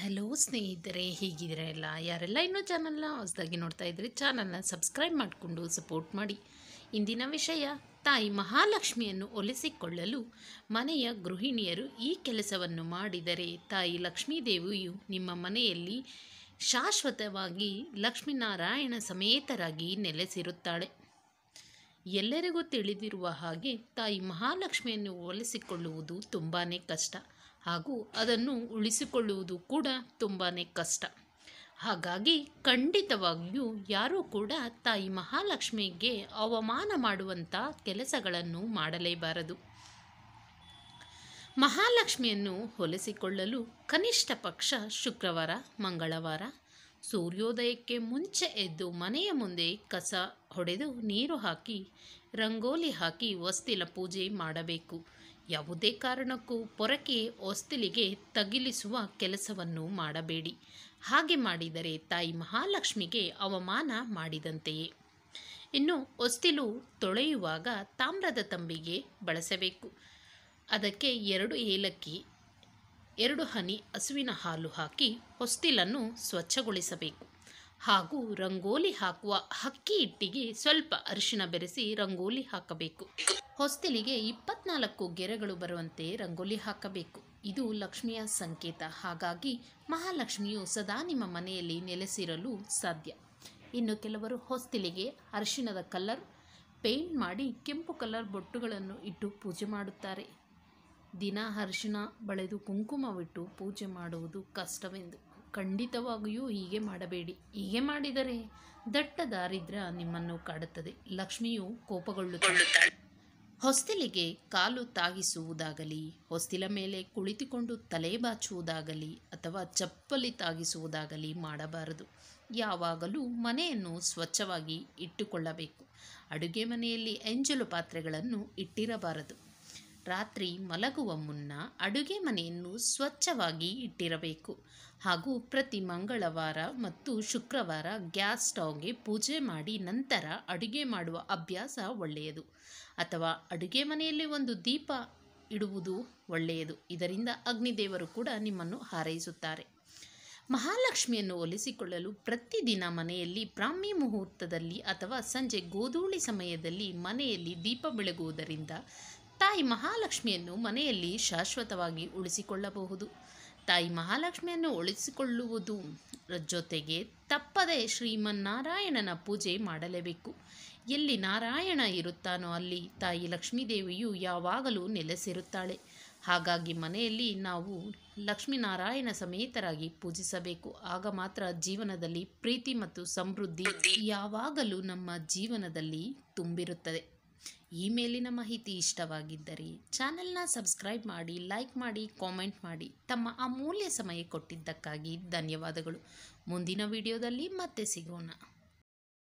hello ಸ್ನೇಹಿತರೆ ಹೀಗಿದ್ರೆ ಎಲ್ಲ ಯಾರೆಲ್ಲ ಇನ್ನೂ ಚಾನಲ್ನ ಹೊಸದಾಗಿ ನೋಡ್ತಾ ಇದ್ದರೆ ಚಾನಲ್ನ ಸಬ್ಸ್ಕ್ರೈಬ್ ಮಾಡಿಕೊಂಡು ಸಪೋರ್ಟ್ ಮಾಡಿ ಇಂದಿನ ವಿಷಯ ತಾಯಿ ಮಹಾಲಕ್ಷ್ಮಿಯನ್ನು ಒಲಿಸಿಕೊಳ್ಳಲು ಮನೆಯ ಗೃಹಿಣಿಯರು ಈ ಕೆಲಸವನ್ನು ಮಾಡಿದರೆ ತಾಯಿ ಲಕ್ಷ್ಮೀದೇವಿಯು ನಿಮ್ಮ ಮನೆಯಲ್ಲಿ ಶಾಶ್ವತವಾಗಿ ಲಕ್ಷ್ಮೀನಾರಾಯಣ ಸಮೇತರಾಗಿ ನೆಲೆಸಿರುತ್ತಾಳೆ ಎಲ್ಲರಿಗೂ ತಿಳಿದಿರುವ ಹಾಗೆ ತಾಯಿ ಮಹಾಲಕ್ಷ್ಮಿಯನ್ನು ಒಲಿಸಿಕೊಳ್ಳುವುದು ತುಂಬಾ ಕಷ್ಟ ಹಾಗೂ ಅದನ್ನು ಉಳಿಸಿಕೊಳ್ಳುವುದು ಕೂಡ ತುಂಬಾ ಕಷ್ಟ ಹಾಗಾಗಿ ಖಂಡಿತವಾಗಿಯೂ ಯಾರೂ ಕೂಡ ತಾಯಿ ಮಹಾಲಕ್ಷ್ಮಿಗೆ ಅವಮಾನ ಮಾಡುವಂಥ ಕೆಲಸಗಳನ್ನು ಮಾಡಲೇಬಾರದು ಮಹಾಲಕ್ಷ್ಮಿಯನ್ನು ಹೊಲಿಸಿಕೊಳ್ಳಲು ಕನಿಷ್ಠ ಪಕ್ಷ ಶುಕ್ರವಾರ ಮಂಗಳವಾರ ಸೂರ್ಯೋದಯಕ್ಕೆ ಮುಂಚೆ ಎದ್ದು ಮನೆಯ ಮುಂದೆ ಕಸ ಹೊಡೆದು ನೀರು ಹಾಕಿ ರಂಗೋಲಿ ಹಾಕಿ ಹೊಸ್ತಿಲ ಪೂಜೆ ಮಾಡಬೇಕು ಯಾವುದೇ ಕಾರಣಕ್ಕೂ ಪೊರಕೆ ಹೊಸ್ತಿಲಿಗೆ ತಗಿಲಿಸುವ ಕೆಲಸವನ್ನು ಮಾಡಬೇಡಿ ಹಾಗೆ ಮಾಡಿದರೆ ತಾಯಿ ಮಹಾಲಕ್ಷ್ಮಿಗೆ ಅವಮಾನ ಮಾಡಿದಂತೆಯೇ ಇನ್ನು ಹೊಸ್ತಿಲು ತೊಳೆಯುವಾಗ ತಾಮ್ರದ ತಂಬಿಗೆ ಬಳಸಬೇಕು ಅದಕ್ಕೆ ಎರಡು ಏಲಕ್ಕಿ ಎರಡು ಹನಿ ಹಸುವಿನ ಹಾಲು ಹಾಕಿ ಹೊಸ್ತಿಲನ್ನು ಸ್ವಚ್ಛಗೊಳಿಸಬೇಕು ಹಾಗೂ ರಂಗೋಲಿ ಹಾಕುವ ಹಕ್ಕಿ ಇಟ್ಟಿಗೆ ಸ್ವಲ್ಪ ಅರಿಶಿಣ ಬೆರೆಸಿ ರಂಗೋಲಿ ಹಾಕಬೇಕು ಹೊಸ್ತಿಲಿಗೆ ಇಪ್ಪತ್ನಾಲ್ಕು ಗೆರೆಗಳು ಬರುವಂತೆ ರಂಗೋಲಿ ಹಾಕಬೇಕು ಇದು ಲಕ್ಷ್ಮಿಯ ಸಂಕೇತ ಹಾಗಾಗಿ ಮಹಾಲಕ್ಷ್ಮಿಯು ಸದಾ ನಿಮ್ಮ ಮನೆಯಲ್ಲಿ ನೆಲೆಸಿರಲು ಸಾಧ್ಯ ಇನ್ನು ಕೆಲವರು ಹೊಸ್ತಿಲಿಗೆ ಅರಿಶಿಣದ ಕಲರ್ ಪೇಂಟ್ ಮಾಡಿ ಕೆಂಪು ಕಲರ್ ಬೊಟ್ಟುಗಳನ್ನು ಇಟ್ಟು ಪೂಜೆ ಮಾಡುತ್ತಾರೆ ದಿನ ಅರಿಶಿನ ಬಳೆದು ಕುಂಕುಮವಿಟ್ಟು ಪೂಜೆ ಮಾಡುವುದು ಕಷ್ಟವೆಂದು ಖಂಡಿತವಾಗಿಯೂ ಹೀಗೆ ಮಾಡಬೇಡಿ ಹೀಗೆ ಮಾಡಿದರೆ ದಟ್ಟ ದಾರಿದ್ರ್ಯ ನಿಮ್ಮನ್ನು ಕಾಡುತ್ತದೆ ಲಕ್ಷ್ಮಿಯು ಕೋಪಗೊಳ್ಳುತ್ತಾಳೆ ಹೊಸ್ತಿಲಿಗೆ ಕಾಲು ತಾಗಿಸುವುದಾಗಲಿ ಹೊಸ್ತಿಲ ಮೇಲೆ ಕುಳಿತುಕೊಂಡು ತಲೆ ಬಾಚುವುದಾಗಲಿ ಅಥವಾ ಚಪ್ಪಲಿ ತಾಗಿಸುವುದಾಗಲಿ ಮಾಡಬಾರದು ಯಾವಾಗಲೂ ಮನೆಯನ್ನು ಸ್ವಚ್ಛವಾಗಿ ಇಟ್ಟುಕೊಳ್ಳಬೇಕು ಅಡುಗೆ ಮನೆಯಲ್ಲಿ ಎಂಜಲು ಪಾತ್ರೆಗಳನ್ನು ಇಟ್ಟಿರಬಾರದು ರಾತ್ರಿ ಮಲಗುವ ಮುನ್ನ ಅಡುಗೆ ಮನೆಯನ್ನು ಸ್ವಚ್ಛವಾಗಿ ಇಟ್ಟಿರಬೇಕು ಹಾಗೂ ಪ್ರತಿ ಮಂಗಳವಾರ ಮತ್ತು ಶುಕ್ರವಾರ ಗ್ಯಾಸ್ ಸ್ಟೌವ್ಗೆ ಪೂಜೆ ಮಾಡಿ ನಂತರ ಅಡುಗೆ ಮಾಡುವ ಅಭ್ಯಾಸ ಒಳ್ಳೆಯದು ಅಥವಾ ಅಡುಗೆ ಮನೆಯಲ್ಲಿ ಒಂದು ದೀಪ ಇಡುವುದು ಒಳ್ಳೆಯದು ಇದರಿಂದ ಅಗ್ನಿದೇವರು ಕೂಡ ನಿಮ್ಮನ್ನು ಹಾರೈಸುತ್ತಾರೆ ಮಹಾಲಕ್ಷ್ಮಿಯನ್ನು ಒಲಿಸಿಕೊಳ್ಳಲು ಪ್ರತಿದಿನ ಮನೆಯಲ್ಲಿ ಬ್ರಾಹ್ಮಿ ಮುಹೂರ್ತದಲ್ಲಿ ಅಥವಾ ಸಂಜೆ ಗೋಧೂಳಿ ಸಮಯದಲ್ಲಿ ಮನೆಯಲ್ಲಿ ದೀಪ ಬೆಳಗುವುದರಿಂದ ತಾಯಿ ಮಹಾಲಕ್ಷ್ಮಿಯನ್ನು ಮನೆಯಲ್ಲಿ ಶಾಶ್ವತವಾಗಿ ಉಳಿಸಿಕೊಳ್ಳಬಹುದು ತಾಯಿ ಮಹಾಲಕ್ಷ್ಮಿಯನ್ನು ಉಳಿಸಿಕೊಳ್ಳುವುದು ಜೊತೆಗೆ ತಪ್ಪದೆ ಶ್ರೀಮನ್ನಾರಾಯಣನ ಪೂಜೆ ಮಾಡಲೇಬೇಕು ಎಲ್ಲಿ ನಾರಾಯಣ ಇರುತ್ತಾನೋ ಅಲ್ಲಿ ತಾಯಿ ಲಕ್ಷ್ಮೀದೇವಿಯು ಯಾವಾಗಲೂ ನೆಲೆಸಿರುತ್ತಾಳೆ ಹಾಗಾಗಿ ಮನೆಯಲ್ಲಿ ನಾವು ಲಕ್ಷ್ಮೀನಾರಾಯಣ ಸಮೇತರಾಗಿ ಪೂಜಿಸಬೇಕು ಆಗ ಮಾತ್ರ ಜೀವನದಲ್ಲಿ ಪ್ರೀತಿ ಮತ್ತು ಸಮೃದ್ಧಿ ಯಾವಾಗಲೂ ನಮ್ಮ ಜೀವನದಲ್ಲಿ ತುಂಬಿರುತ್ತದೆ ಈ ಮೇಲಿನ ಮಾಹಿತಿ ಇಷ್ಟವಾಗಿದ್ದರೆ ಚಾನೆಲ್ನ ಸಬ್ಸ್ಕ್ರೈಬ್ ಮಾಡಿ ಲೈಕ್ ಮಾಡಿ ಕಾಮೆಂಟ್ ಮಾಡಿ ತಮ್ಮ ಅಮೂಲ್ಯ ಸಮಯ ಕೊಟ್ಟಿದ್ದಕ್ಕಾಗಿ ಧನ್ಯವಾದಗಳು ಮುಂದಿನ ವಿಡಿಯೋದಲ್ಲಿ ಮತ್ತೆ ಸಿಗೋಣ